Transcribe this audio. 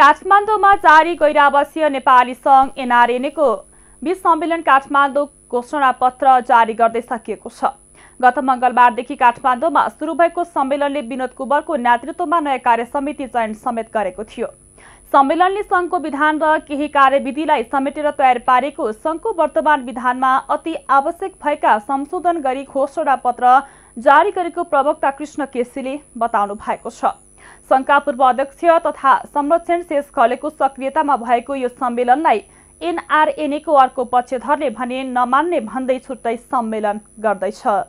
काठमाडौँमा जारी गैरावासीय नेपाली सङ्घ एनआरएनएको बीच सम्मेलन काठमाडौँ घोषणापत्र जारी गर्दै सकिएको छ गत मङ्गलबारदेखि काठमाडौँमा सुरु भएको सम्मेलनले विनोद कुबरको नेतृत्वमा नयाँ कार्य समिति चयन समेत गरेको थियो सम्मेलनले सङ्घको विधान र केही कार्यविधिलाई समेटेर तयार पारेको सङ्घको वर्तमान विधानमा अति आवश्यक भएका संशोधन गरी घोषणापत्र जारी गरेको प्रवक्ता कृष्ण केसीले बताउनु भएको छ सङ्घका पूर्व अध्यक्ष तथा संरक्षण शेष खलेको सक्रियतामा भएको यो सम्मेलनलाई एनआरएनएको अर्को पक्षधरले भने नमान्ने भन्दै छुट्टै सम्मेलन गर्दैछ